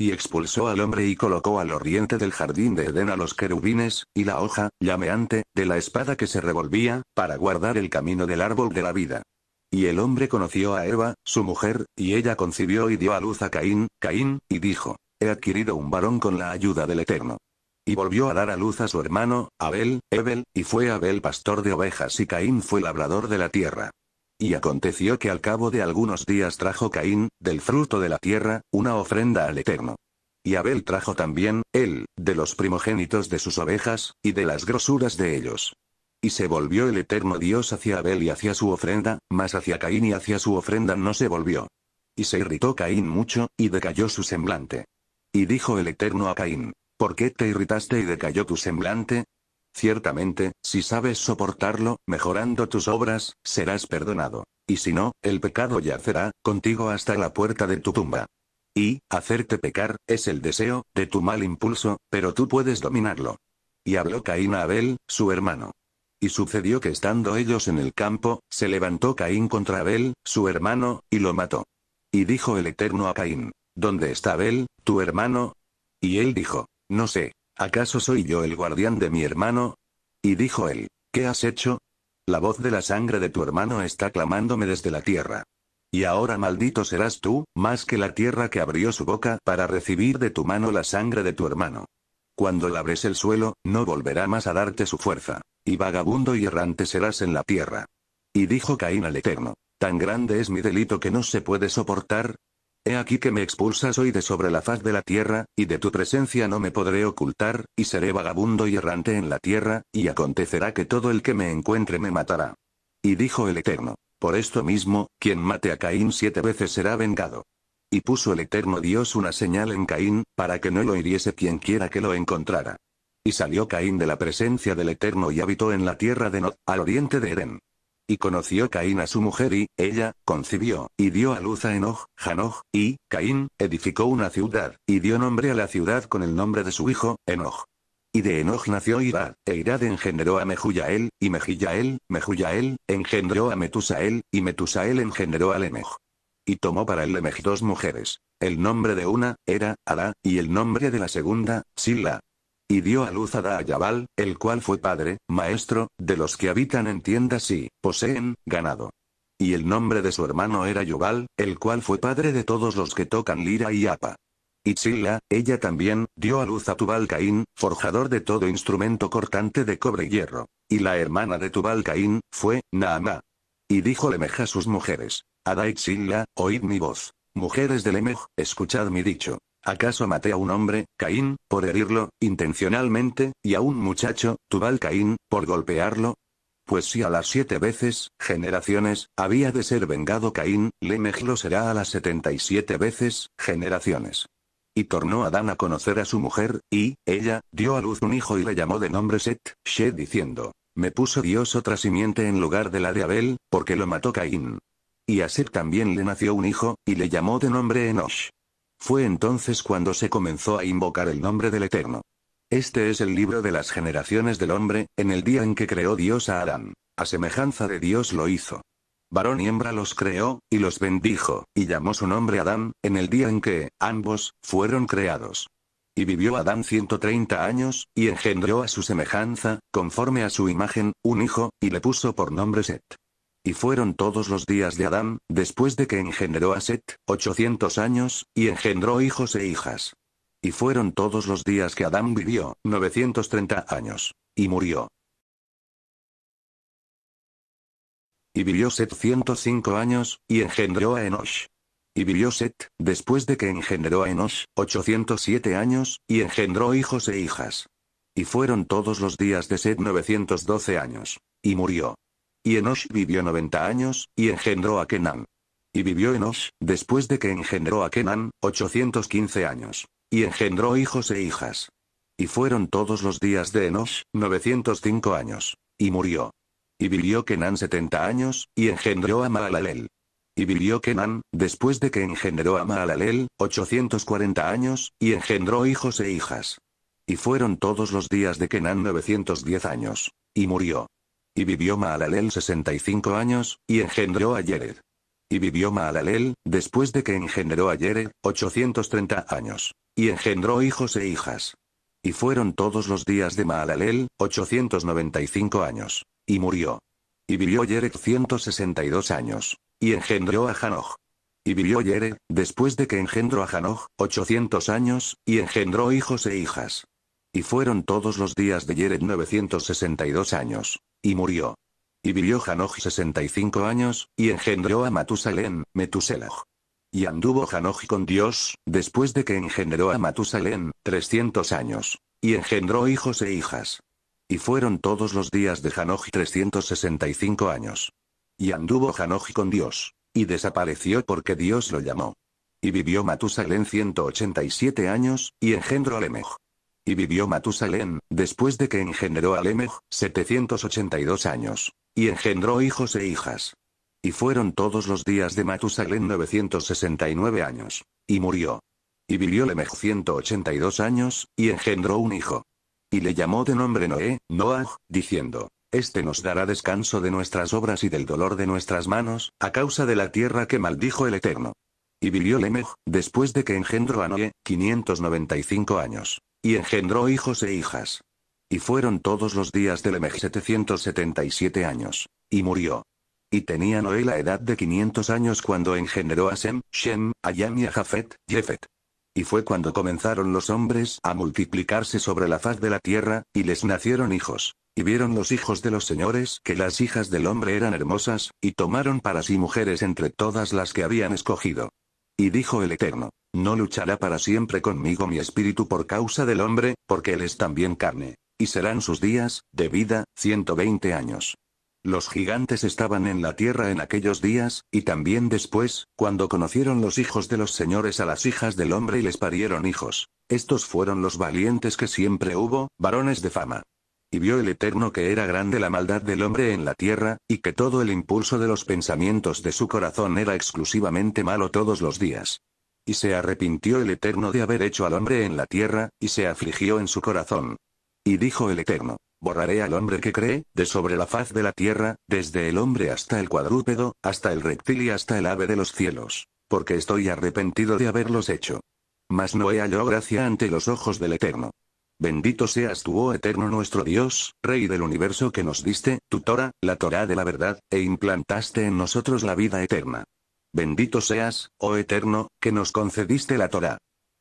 y expulsó al hombre y colocó al oriente del jardín de Edén a los querubines, y la hoja, llameante, de la espada que se revolvía, para guardar el camino del árbol de la vida. Y el hombre conoció a Eva, su mujer, y ella concibió y dio a luz a Caín, Caín, y dijo, he adquirido un varón con la ayuda del Eterno. Y volvió a dar a luz a su hermano, Abel, Ebel, y fue Abel pastor de ovejas y Caín fue labrador de la tierra. Y aconteció que al cabo de algunos días trajo Caín, del fruto de la tierra, una ofrenda al Eterno. Y Abel trajo también, él, de los primogénitos de sus ovejas, y de las grosuras de ellos. Y se volvió el Eterno Dios hacia Abel y hacia su ofrenda, mas hacia Caín y hacia su ofrenda no se volvió. Y se irritó Caín mucho, y decayó su semblante. Y dijo el Eterno a Caín, ¿por qué te irritaste y decayó tu semblante? Ciertamente, si sabes soportarlo, mejorando tus obras, serás perdonado. Y si no, el pecado yacerá, contigo hasta la puerta de tu tumba. Y, hacerte pecar, es el deseo, de tu mal impulso, pero tú puedes dominarlo. Y habló Caín a Abel, su hermano. Y sucedió que estando ellos en el campo, se levantó Caín contra Abel, su hermano, y lo mató. Y dijo el Eterno a Caín, ¿Dónde está Abel, tu hermano? Y él dijo, No sé. ¿Acaso soy yo el guardián de mi hermano? Y dijo él, ¿qué has hecho? La voz de la sangre de tu hermano está clamándome desde la tierra. Y ahora maldito serás tú, más que la tierra que abrió su boca para recibir de tu mano la sangre de tu hermano. Cuando labres el suelo, no volverá más a darte su fuerza. Y vagabundo y errante serás en la tierra. Y dijo Caín al Eterno, tan grande es mi delito que no se puede soportar, He aquí que me expulsas hoy de sobre la faz de la tierra, y de tu presencia no me podré ocultar, y seré vagabundo y errante en la tierra, y acontecerá que todo el que me encuentre me matará. Y dijo el Eterno, por esto mismo, quien mate a Caín siete veces será vengado. Y puso el Eterno Dios una señal en Caín, para que no lo hiriese quien quiera que lo encontrara. Y salió Caín de la presencia del Eterno y habitó en la tierra de Nod, al oriente de Edén. Y conoció Caín a su mujer y, ella, concibió, y dio a luz a Enoch, Janoch, y, Caín, edificó una ciudad, y dio nombre a la ciudad con el nombre de su hijo, Enoch. Y de Enoch nació Irad, e Irad engendró a Mehuyael, y Mehuyael, Mehuyael, engendró a Metusael, y Metusael engendró a Lemech. Y tomó para el Lemech dos mujeres. El nombre de una, era, Ada, y el nombre de la segunda, Sila, y dio a luz a Daayabal, el cual fue padre, maestro, de los que habitan en tiendas y poseen ganado. Y el nombre de su hermano era Yubal, el cual fue padre de todos los que tocan lira y apa. Y Chila, ella también, dio a luz a Tubal Caín, forjador de todo instrumento cortante de cobre y hierro. Y la hermana de Tubal Caín, fue, Naamá. Y dijo Lemej a sus mujeres, Ada oíd mi voz. Mujeres de Lemej, escuchad mi dicho. ¿Acaso maté a un hombre, Caín, por herirlo, intencionalmente, y a un muchacho, Tubal Caín, por golpearlo? Pues si a las siete veces, generaciones, había de ser vengado Caín, Lemej lo será a las setenta y siete veces, generaciones. Y tornó Adán a conocer a su mujer, y, ella, dio a luz un hijo y le llamó de nombre Set, She diciendo, me puso Dios otra simiente en lugar de la de Abel, porque lo mató Caín. Y a Set también le nació un hijo, y le llamó de nombre Enosh. Fue entonces cuando se comenzó a invocar el nombre del Eterno. Este es el libro de las generaciones del hombre, en el día en que creó Dios a Adán. A semejanza de Dios lo hizo. Varón y hembra los creó, y los bendijo, y llamó su nombre Adán, en el día en que, ambos, fueron creados. Y vivió Adán 130 años, y engendró a su semejanza, conforme a su imagen, un hijo, y le puso por nombre Set. Y fueron todos los días de Adán, después de que engendró a Set, 800 años, y engendró hijos e hijas. Y fueron todos los días que Adán vivió, 930 años. Y murió. Y vivió Set 105 años, y engendró a Enosh. Y vivió Set, después de que engendró a Enosh, 807 años, y engendró hijos e hijas. Y fueron todos los días de Set 912 años. Y murió. Y Enosh vivió 90 años, y engendró a Kenan. Y vivió Enosh, después de que engendró a Kenan, 815 años. Y engendró hijos e hijas. Y fueron todos los días de Enosh, 905 años. Y murió. Y vivió Kenan 70 años, y engendró a Maalalel. Y vivió Kenan, después de que engendró a Maalalel, 840 años, y engendró hijos e hijas. Y fueron todos los días de Kenan 910 años. Y murió. Y vivió Maalalel 65 años, y engendró a Yered. Y vivió Maalalel, después de que engendró a Yered, 830 años. Y engendró hijos e hijas. Y fueron todos los días de Maalalel, 895 años. Y murió. Y vivió Yered 162 años. Y engendró a Hanoj. Y vivió Yered, después de que engendró a Hanoj, 800 años, y engendró hijos e hijas. Y fueron todos los días de Yered 962 años. Y murió. Y vivió y 65 años, y engendró a Matusalén, Metuselaj. Y anduvo Janoj con Dios, después de que engendró a Matusalén, 300 años. Y engendró hijos e hijas. Y fueron todos los días de y 365 años. Y anduvo Janoj con Dios. Y desapareció porque Dios lo llamó. Y vivió Matusalén 187 años, y engendró a Lemej. Y vivió Matusalén, después de que engendró a Lemej 782 años. Y engendró hijos e hijas. Y fueron todos los días de Matusalén 969 años. Y murió. Y vivió Lemej 182 años, y engendró un hijo. Y le llamó de nombre Noé, Noah, diciendo, este nos dará descanso de nuestras obras y del dolor de nuestras manos, a causa de la tierra que maldijo el Eterno y vivió Lemej, después de que engendró a Noé, 595 años. Y engendró hijos e hijas. Y fueron todos los días de Lemej 777 años. Y murió. Y tenía Noé la edad de 500 años cuando engendró a Sem, Shem, Ayam y a Jafet, Jefet. Y fue cuando comenzaron los hombres a multiplicarse sobre la faz de la tierra, y les nacieron hijos. Y vieron los hijos de los señores que las hijas del hombre eran hermosas, y tomaron para sí mujeres entre todas las que habían escogido. Y dijo el Eterno, no luchará para siempre conmigo mi espíritu por causa del hombre, porque él es también carne. Y serán sus días, de vida, 120 años. Los gigantes estaban en la tierra en aquellos días, y también después, cuando conocieron los hijos de los señores a las hijas del hombre y les parieron hijos. Estos fueron los valientes que siempre hubo, varones de fama y vio el Eterno que era grande la maldad del hombre en la tierra, y que todo el impulso de los pensamientos de su corazón era exclusivamente malo todos los días. Y se arrepintió el Eterno de haber hecho al hombre en la tierra, y se afligió en su corazón. Y dijo el Eterno, borraré al hombre que cree, de sobre la faz de la tierra, desde el hombre hasta el cuadrúpedo, hasta el reptil y hasta el ave de los cielos, porque estoy arrepentido de haberlos hecho. Mas no he hallado gracia ante los ojos del Eterno. Bendito seas tú, oh eterno nuestro Dios, Rey del universo que nos diste, tu Torah, la Torah de la verdad, e implantaste en nosotros la vida eterna. Bendito seas, oh eterno, que nos concediste la Torah.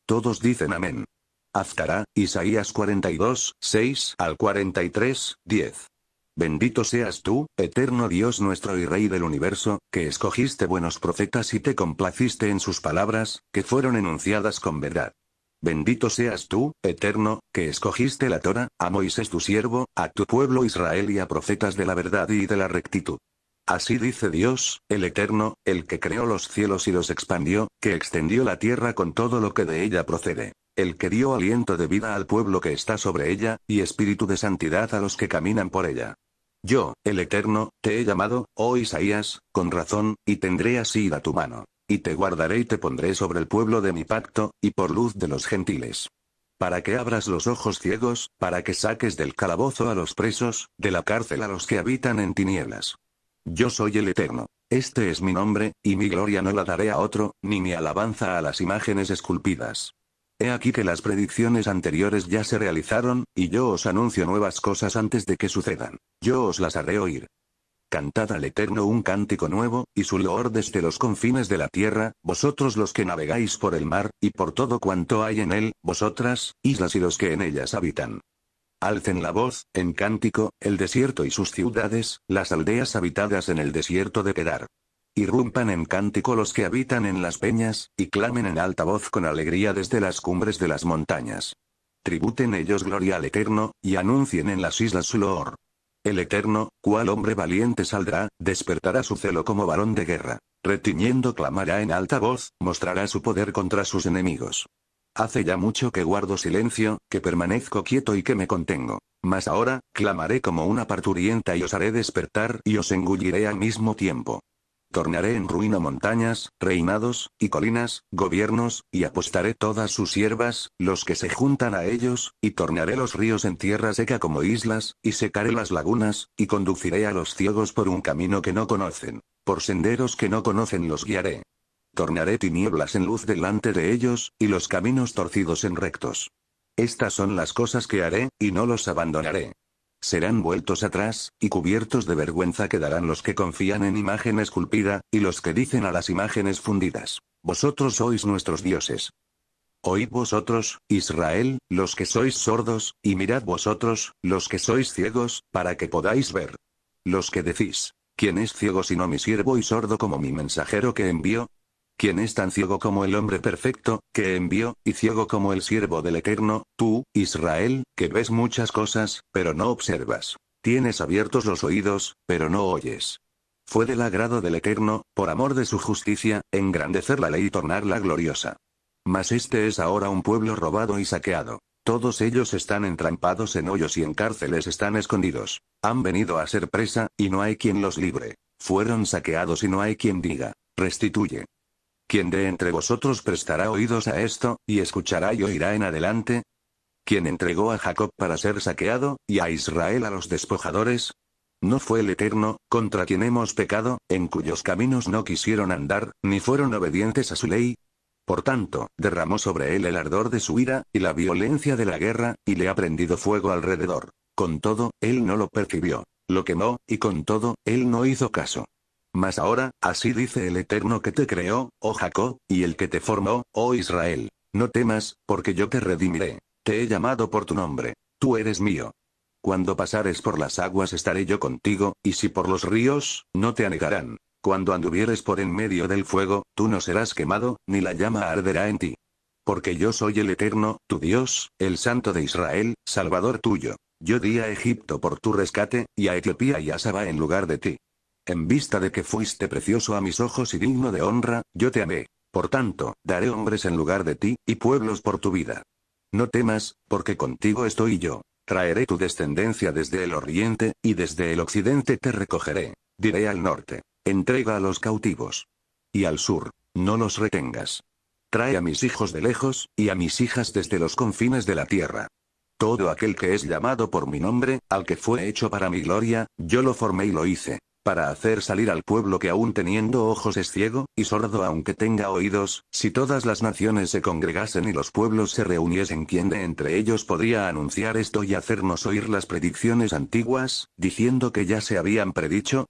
Todos dicen amén. Aftará, Isaías 42, 6 al 43, 10. Bendito seas tú, eterno Dios nuestro y Rey del universo, que escogiste buenos profetas y te complaciste en sus palabras, que fueron enunciadas con verdad. Bendito seas tú, Eterno, que escogiste la Torah, a Moisés tu siervo, a tu pueblo Israel y a profetas de la verdad y de la rectitud. Así dice Dios, el Eterno, el que creó los cielos y los expandió, que extendió la tierra con todo lo que de ella procede, el que dio aliento de vida al pueblo que está sobre ella, y espíritu de santidad a los que caminan por ella. Yo, el Eterno, te he llamado, oh Isaías, con razón, y tendré así a tu mano. Y te guardaré y te pondré sobre el pueblo de mi pacto, y por luz de los gentiles. Para que abras los ojos ciegos, para que saques del calabozo a los presos, de la cárcel a los que habitan en tinieblas. Yo soy el Eterno. Este es mi nombre, y mi gloria no la daré a otro, ni mi alabanza a las imágenes esculpidas. He aquí que las predicciones anteriores ya se realizaron, y yo os anuncio nuevas cosas antes de que sucedan. Yo os las haré oír. Cantad al Eterno un cántico nuevo, y su loor desde los confines de la tierra, vosotros los que navegáis por el mar, y por todo cuanto hay en él, vosotras, islas y los que en ellas habitan. Alcen la voz, en cántico, el desierto y sus ciudades, las aldeas habitadas en el desierto de Quedar. Irrumpan en cántico los que habitan en las peñas, y clamen en alta voz con alegría desde las cumbres de las montañas. Tributen ellos gloria al Eterno, y anuncien en las islas su loor. El Eterno, cual hombre valiente saldrá, despertará su celo como varón de guerra. Retiñendo clamará en alta voz, mostrará su poder contra sus enemigos. Hace ya mucho que guardo silencio, que permanezco quieto y que me contengo. Mas ahora, clamaré como una parturienta y os haré despertar y os engulliré al mismo tiempo. Tornaré en ruina montañas, reinados, y colinas, gobiernos, y apostaré todas sus hierbas, los que se juntan a ellos, y tornaré los ríos en tierra seca como islas, y secaré las lagunas, y conduciré a los ciegos por un camino que no conocen. Por senderos que no conocen los guiaré. Tornaré tinieblas en luz delante de ellos, y los caminos torcidos en rectos. Estas son las cosas que haré, y no los abandonaré. Serán vueltos atrás, y cubiertos de vergüenza quedarán los que confían en imagen esculpida, y los que dicen a las imágenes fundidas, Vosotros sois nuestros dioses. Oíd vosotros, Israel, los que sois sordos, y mirad vosotros, los que sois ciegos, para que podáis ver. Los que decís, ¿quién es ciego sino mi siervo y sordo como mi mensajero que envió? quien es tan ciego como el hombre perfecto, que envió, y ciego como el siervo del Eterno, tú, Israel, que ves muchas cosas, pero no observas. Tienes abiertos los oídos, pero no oyes. Fue del agrado del Eterno, por amor de su justicia, engrandecer la ley y tornarla gloriosa. Mas este es ahora un pueblo robado y saqueado. Todos ellos están entrampados en hoyos y en cárceles están escondidos. Han venido a ser presa, y no hay quien los libre. Fueron saqueados y no hay quien diga, restituye. ¿Quién de entre vosotros prestará oídos a esto, y escuchará y oirá en adelante? ¿Quién entregó a Jacob para ser saqueado, y a Israel a los despojadores? ¿No fue el Eterno, contra quien hemos pecado, en cuyos caminos no quisieron andar, ni fueron obedientes a su ley? Por tanto, derramó sobre él el ardor de su ira, y la violencia de la guerra, y le ha prendido fuego alrededor. Con todo, él no lo percibió, lo quemó, y con todo, él no hizo caso. Mas ahora, así dice el Eterno que te creó, oh Jacob, y el que te formó, oh Israel. No temas, porque yo te redimiré. Te he llamado por tu nombre. Tú eres mío. Cuando pasares por las aguas estaré yo contigo, y si por los ríos, no te anegarán. Cuando anduvieres por en medio del fuego, tú no serás quemado, ni la llama arderá en ti. Porque yo soy el Eterno, tu Dios, el Santo de Israel, Salvador tuyo. Yo di a Egipto por tu rescate, y a Etiopía y a Saba en lugar de ti. En vista de que fuiste precioso a mis ojos y digno de honra, yo te amé. Por tanto, daré hombres en lugar de ti, y pueblos por tu vida. No temas, porque contigo estoy yo. Traeré tu descendencia desde el oriente, y desde el occidente te recogeré. Diré al norte, entrega a los cautivos. Y al sur, no los retengas. Trae a mis hijos de lejos, y a mis hijas desde los confines de la tierra. Todo aquel que es llamado por mi nombre, al que fue hecho para mi gloria, yo lo formé y lo hice para hacer salir al pueblo que aún teniendo ojos es ciego, y sordo aunque tenga oídos, si todas las naciones se congregasen y los pueblos se reuniesen quien de entre ellos podría anunciar esto y hacernos oír las predicciones antiguas, diciendo que ya se habían predicho,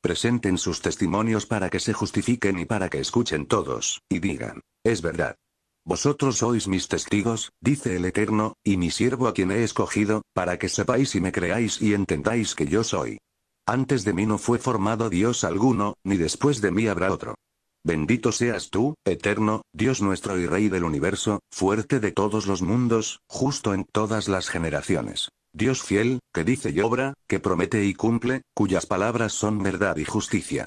presenten sus testimonios para que se justifiquen y para que escuchen todos, y digan, es verdad. Vosotros sois mis testigos, dice el Eterno, y mi siervo a quien he escogido, para que sepáis y me creáis y entendáis que yo soy. Antes de mí no fue formado Dios alguno, ni después de mí habrá otro. Bendito seas tú, eterno, Dios nuestro y Rey del universo, fuerte de todos los mundos, justo en todas las generaciones. Dios fiel, que dice y obra, que promete y cumple, cuyas palabras son verdad y justicia.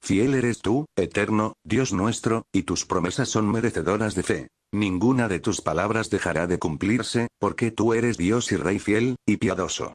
Fiel eres tú, eterno, Dios nuestro, y tus promesas son merecedoras de fe. Ninguna de tus palabras dejará de cumplirse, porque tú eres Dios y Rey fiel, y piadoso.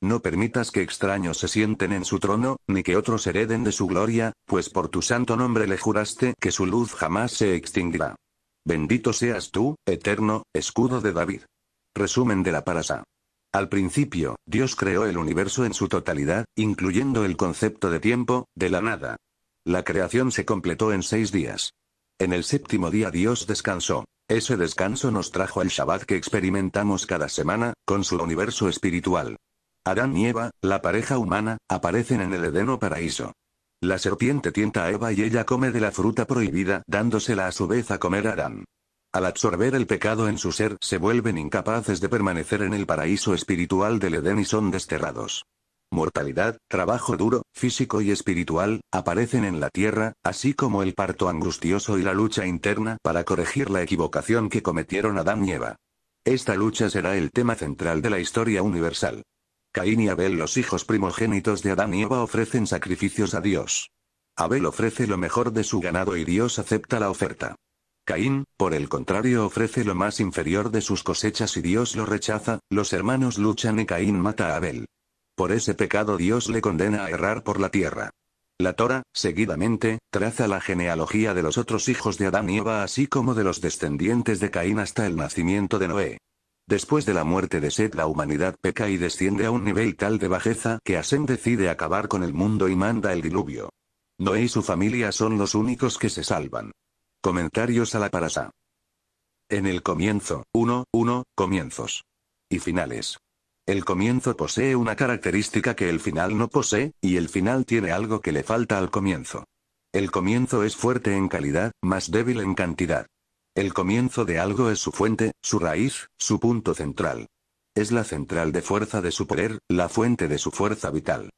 No permitas que extraños se sienten en su trono, ni que otros hereden de su gloria, pues por tu santo nombre le juraste que su luz jamás se extinguirá. Bendito seas tú, eterno, escudo de David. Resumen de la parasa. Al principio, Dios creó el universo en su totalidad, incluyendo el concepto de tiempo, de la nada. La creación se completó en seis días. En el séptimo día Dios descansó. Ese descanso nos trajo el Shabbat que experimentamos cada semana, con su universo espiritual. Adán y Eva, la pareja humana, aparecen en el Edén paraíso. La serpiente tienta a Eva y ella come de la fruta prohibida, dándosela a su vez a comer a Adán. Al absorber el pecado en su ser, se vuelven incapaces de permanecer en el paraíso espiritual del Edén y son desterrados. Mortalidad, trabajo duro, físico y espiritual, aparecen en la tierra, así como el parto angustioso y la lucha interna para corregir la equivocación que cometieron Adán y Eva. Esta lucha será el tema central de la historia universal. Caín y Abel los hijos primogénitos de Adán y Eva ofrecen sacrificios a Dios. Abel ofrece lo mejor de su ganado y Dios acepta la oferta. Caín, por el contrario, ofrece lo más inferior de sus cosechas y Dios lo rechaza, los hermanos luchan y Caín mata a Abel. Por ese pecado Dios le condena a errar por la tierra. La Torah, seguidamente, traza la genealogía de los otros hijos de Adán y Eva así como de los descendientes de Caín hasta el nacimiento de Noé. Después de la muerte de Seth la humanidad peca y desciende a un nivel tal de bajeza que Asen decide acabar con el mundo y manda el diluvio. Noé y su familia son los únicos que se salvan. Comentarios a la parasa. En el comienzo, 1, 1, comienzos. Y finales. El comienzo posee una característica que el final no posee, y el final tiene algo que le falta al comienzo. El comienzo es fuerte en calidad, más débil en cantidad. El comienzo de algo es su fuente, su raíz, su punto central. Es la central de fuerza de su poder, la fuente de su fuerza vital.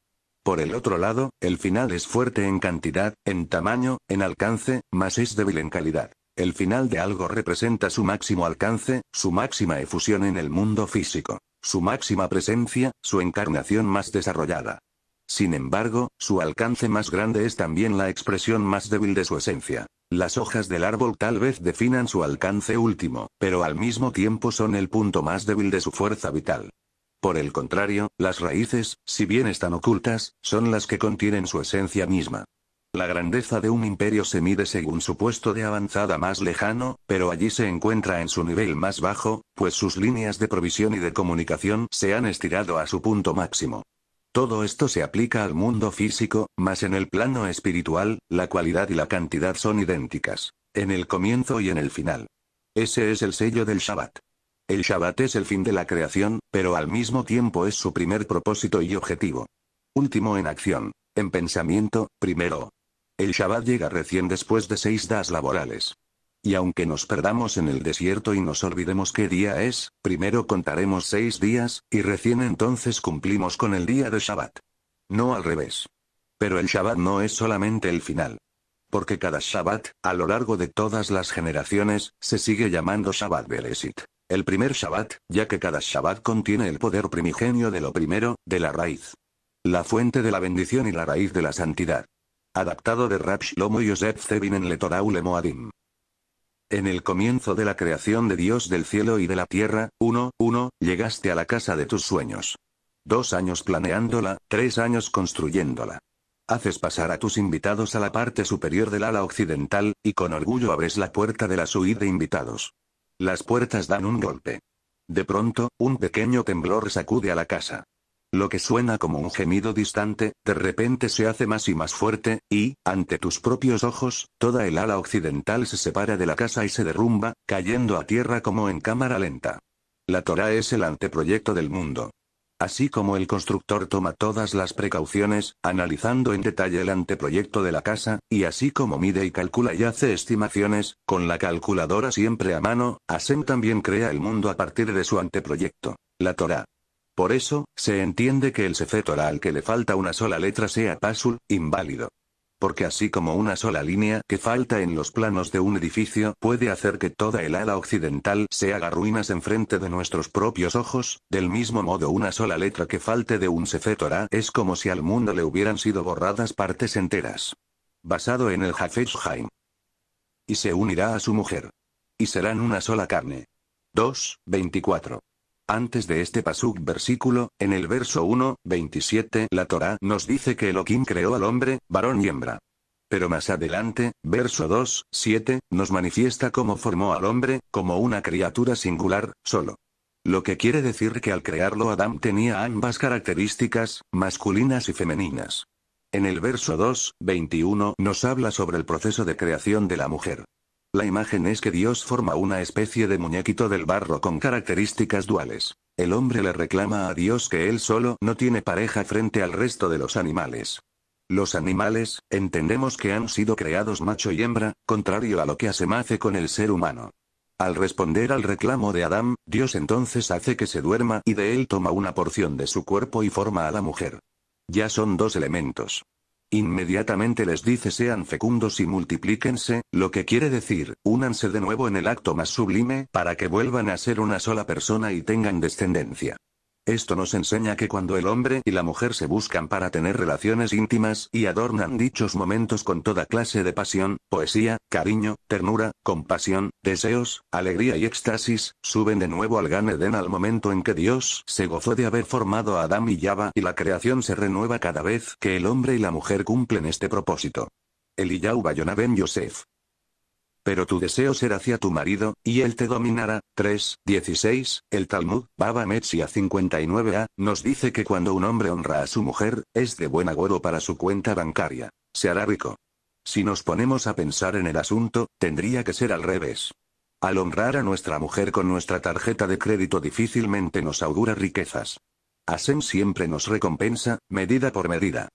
Por el otro lado, el final es fuerte en cantidad, en tamaño, en alcance, mas es débil en calidad. El final de algo representa su máximo alcance, su máxima efusión en el mundo físico, su máxima presencia, su encarnación más desarrollada. Sin embargo, su alcance más grande es también la expresión más débil de su esencia. Las hojas del árbol tal vez definan su alcance último, pero al mismo tiempo son el punto más débil de su fuerza vital. Por el contrario, las raíces, si bien están ocultas, son las que contienen su esencia misma. La grandeza de un imperio se mide según su puesto de avanzada más lejano, pero allí se encuentra en su nivel más bajo, pues sus líneas de provisión y de comunicación se han estirado a su punto máximo. Todo esto se aplica al mundo físico, mas en el plano espiritual, la cualidad y la cantidad son idénticas. En el comienzo y en el final. Ese es el sello del Shabbat. El Shabbat es el fin de la creación, pero al mismo tiempo es su primer propósito y objetivo. Último en acción. En pensamiento, primero. El Shabbat llega recién después de seis das laborales. Y aunque nos perdamos en el desierto y nos olvidemos qué día es, primero contaremos seis días, y recién entonces cumplimos con el día de Shabbat. No al revés. Pero el Shabbat no es solamente el final. Porque cada Shabbat, a lo largo de todas las generaciones, se sigue llamando Shabbat Beresit. El primer Shabbat, ya que cada Shabbat contiene el poder primigenio de lo primero, de la raíz. La fuente de la bendición y la raíz de la santidad. Adaptado de Rab Shlomo Yosef Zevin en letoraule en el comienzo de la creación de Dios del cielo y de la tierra, 1, 1, llegaste a la casa de tus sueños. Dos años planeándola, tres años construyéndola. Haces pasar a tus invitados a la parte superior del ala occidental, y con orgullo abres la puerta de la suite de invitados. Las puertas dan un golpe. De pronto, un pequeño temblor sacude a la casa. Lo que suena como un gemido distante, de repente se hace más y más fuerte, y, ante tus propios ojos, toda el ala occidental se separa de la casa y se derrumba, cayendo a tierra como en cámara lenta. La Torá es el anteproyecto del mundo. Así como el constructor toma todas las precauciones, analizando en detalle el anteproyecto de la casa, y así como mide y calcula y hace estimaciones, con la calculadora siempre a mano, Asem también crea el mundo a partir de su anteproyecto, la Torá. Por eso, se entiende que el sefetora al que le falta una sola letra sea pasul, inválido. Porque así como una sola línea que falta en los planos de un edificio puede hacer que toda el ala occidental se haga ruinas enfrente de nuestros propios ojos, del mismo modo una sola letra que falte de un sefetora es como si al mundo le hubieran sido borradas partes enteras. Basado en el Hafezheim. Y se unirá a su mujer. Y serán una sola carne. 2, 24. Antes de este pasuk versículo, en el verso 1, 27 la Torah nos dice que Elohim creó al hombre, varón y hembra. Pero más adelante, verso 2, 7, nos manifiesta cómo formó al hombre, como una criatura singular, solo. Lo que quiere decir que al crearlo Adán tenía ambas características, masculinas y femeninas. En el verso 2, 21 nos habla sobre el proceso de creación de la mujer. La imagen es que Dios forma una especie de muñequito del barro con características duales. El hombre le reclama a Dios que él solo no tiene pareja frente al resto de los animales. Los animales, entendemos que han sido creados macho y hembra, contrario a lo que hace con el ser humano. Al responder al reclamo de Adán, Dios entonces hace que se duerma y de él toma una porción de su cuerpo y forma a la mujer. Ya son dos elementos. Inmediatamente les dice sean fecundos y multiplíquense, lo que quiere decir, únanse de nuevo en el acto más sublime para que vuelvan a ser una sola persona y tengan descendencia. Esto nos enseña que cuando el hombre y la mujer se buscan para tener relaciones íntimas y adornan dichos momentos con toda clase de pasión, poesía, cariño, ternura, compasión, deseos, alegría y éxtasis, suben de nuevo al Gan al momento en que Dios se gozó de haber formado a Adán y Yaba y la creación se renueva cada vez que el hombre y la mujer cumplen este propósito. Eliyahu Bayonaben Yosef pero tu deseo será hacia tu marido, y él te dominará. 3.16. El Talmud, Baba Metzia 59a, nos dice que cuando un hombre honra a su mujer, es de buen agoro para su cuenta bancaria. Se hará rico. Si nos ponemos a pensar en el asunto, tendría que ser al revés. Al honrar a nuestra mujer con nuestra tarjeta de crédito difícilmente nos augura riquezas. Asem siempre nos recompensa, medida por medida.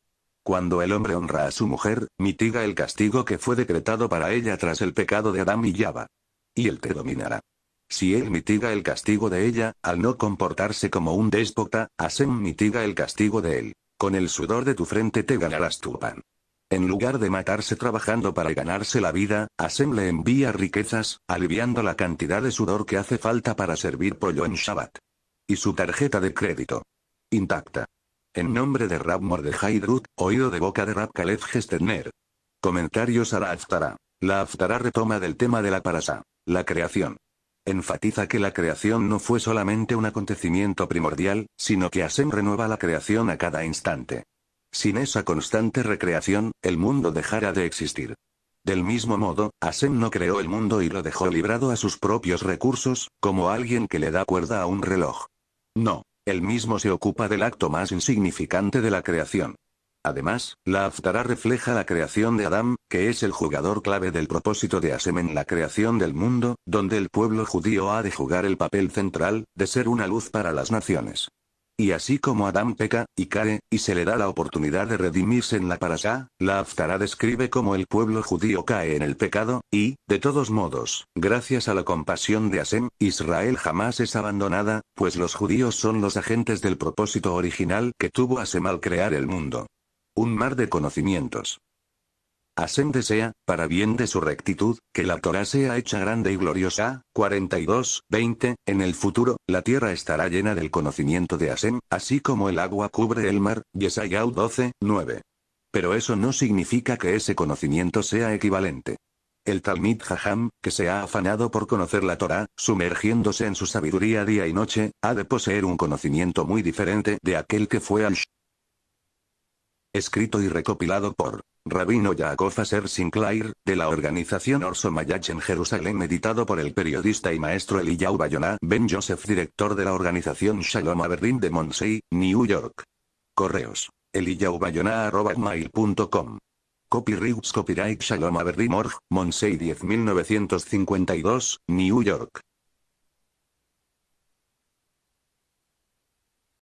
Cuando el hombre honra a su mujer, mitiga el castigo que fue decretado para ella tras el pecado de Adán y Yaba. Y él te dominará. Si él mitiga el castigo de ella, al no comportarse como un déspota, Asen mitiga el castigo de él. Con el sudor de tu frente te ganarás tu pan. En lugar de matarse trabajando para ganarse la vida, Asen le envía riquezas, aliviando la cantidad de sudor que hace falta para servir pollo en Shabbat. Y su tarjeta de crédito. Intacta. En nombre de Rab Mordejai Drut, oído de boca de Rab Kalef Gesterner. Comentarios a la Aftara. La Aftara retoma del tema de la parasa. La creación. Enfatiza que la creación no fue solamente un acontecimiento primordial, sino que Asem renueva la creación a cada instante. Sin esa constante recreación, el mundo dejará de existir. Del mismo modo, Asem no creó el mundo y lo dejó librado a sus propios recursos, como alguien que le da cuerda a un reloj. No, él mismo se ocupa del acto más insignificante de la creación. Además, la Aftara refleja la creación de Adán, que es el jugador clave del propósito de Asem en la creación del mundo, donde el pueblo judío ha de jugar el papel central, de ser una luz para las naciones. Y así como Adán peca, y cae, y se le da la oportunidad de redimirse en la parasá, la Aftará describe cómo el pueblo judío cae en el pecado, y, de todos modos, gracias a la compasión de Asem, Israel jamás es abandonada, pues los judíos son los agentes del propósito original que tuvo Hashem al crear el mundo. Un mar de conocimientos. Asem desea, para bien de su rectitud, que la Torah sea hecha grande y gloriosa. 42, 20. En el futuro, la tierra estará llena del conocimiento de Asem, así como el agua cubre el mar. Yesayau 12, 9. Pero eso no significa que ese conocimiento sea equivalente. El Talmud Jajam, que se ha afanado por conocer la Torah, sumergiéndose en su sabiduría día y noche, ha de poseer un conocimiento muy diferente de aquel que fue al escrito y recopilado por Rabino Yaakov Aser Sinclair, de la organización Orso Mayach en Jerusalén editado por el periodista y maestro Eliyahu Bayona Ben Joseph director de la organización Shalom Aberdeen de Monsey, New York. Correos. @mail.com. Copyrights Copyright Shalom Aberdeen Org, Monsey 10952, New York.